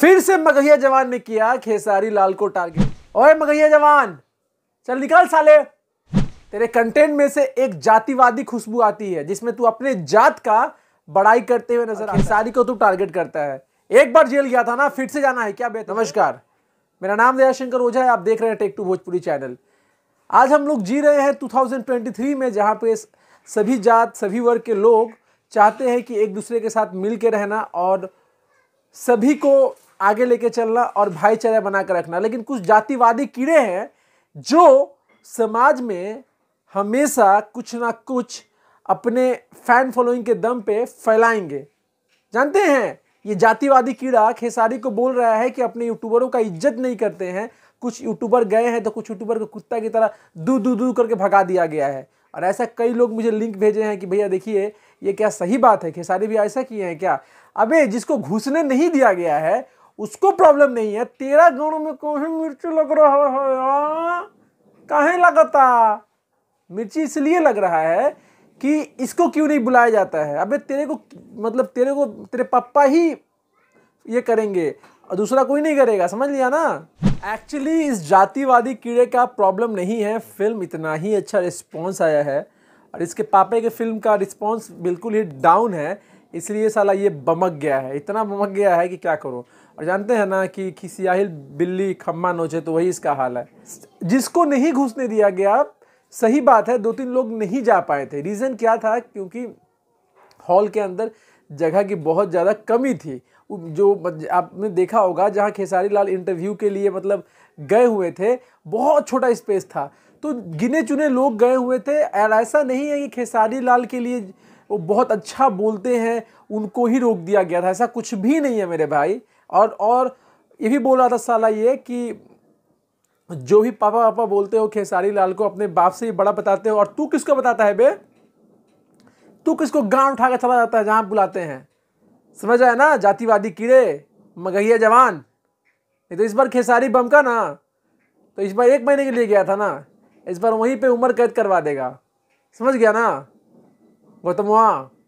फिर से मगहिया जवान ने किया खेसारी लाल को टारगेट ओए मगहिया जवान चल निकल साले तेरे कंटेंट में से एक जातिवादी खुशबू आती है जिसमें तू अपने जात का बड़ाई करते हुए नजर खेसारी को तू टारगेट करता है एक बार जेल गया था ना फिर से जाना है क्या बेहतर नमस्कार मेरा नाम दयाशंकर ओझा है आप देख रहे हैं टेक टू भोजपुरी चैनल आज हम लोग जी रहे हैं 2023 में जहाँ पे सभी जात सभी वर्ग के लोग चाहते हैं कि एक दूसरे के साथ मिल के रहना और सभी को आगे लेके चलना और भाईचारा बनाकर रखना लेकिन कुछ जातिवादी कीड़े हैं जो समाज में हमेशा कुछ ना कुछ अपने फैन फॉलोइंग के दम पे फैलाएंगे जानते हैं ये जातिवादी कीड़ा खेसारी को बोल रहा है कि अपने यूट्यूबरों का इज्जत नहीं करते हैं कुछ यूट्यूबर गए हैं तो कुछ यूट्यूबर को कुत्ता की तरह दू दू दू करके भगा दिया गया है और ऐसा कई लोग मुझे लिंक भेजे हैं कि भैया देखिए ये क्या सही बात है खेसारी भी ऐसा किए हैं क्या अबे जिसको घुसने नहीं दिया गया है उसको प्रॉब्लम नहीं है तेरा गाँव में कौन मिर्ची लग रहा है हाँ? कहे लगाता मिर्ची इसलिए लग रहा है कि इसको क्यों नहीं बुलाया जाता है अबे तेरे को मतलब तेरे को तेरे पापा ही ये करेंगे और दूसरा कोई नहीं करेगा समझ लिया ना एक्चुअली इस जातिवादी कीड़े का प्रॉब्लम नहीं है फिल्म इतना ही अच्छा रिस्पॉन्स आया है और इसके पापे के फिल्म का रिस्पॉन्स बिल्कुल ही डाउन है इसलिए साला ये बमक गया है इतना बमक गया है कि क्या करूँ और जानते हैं ना कि किसी आहिल बिल्ली खम्मा नोचे तो वही इसका हाल है जिसको नहीं घुसने दिया गया सही बात है दो तीन लोग नहीं जा पाए थे रीज़न क्या था क्योंकि हॉल के अंदर जगह की बहुत ज़्यादा कमी थी जो आपने देखा होगा जहाँ खेसारी लाल इंटरव्यू के लिए मतलब गए हुए थे बहुत छोटा स्पेस था तो गिने चुने लोग गए हुए थे और ऐसा नहीं है कि खेसारी लाल के लिए वो बहुत अच्छा बोलते हैं उनको ही रोक दिया गया था ऐसा कुछ भी नहीं है मेरे भाई और और ये भी बोल रहा था साला ये कि जो भी पापा पापा बोलते हो खेसारी लाल को अपने बाप से ही बड़ा बताते हो और तू किसको बताता है बे तू किसको गांव उठा कर चला जाता है जहाँ बुलाते हैं समझ आया ना जातिवादी कीड़े मगहिया जवान नहीं तो इस बार खेसारी बम का ना तो इस बार एक महीने के लिए गया था ना इस बार वहीं पे उम्र कैद करवा देगा समझ गया ना गौतम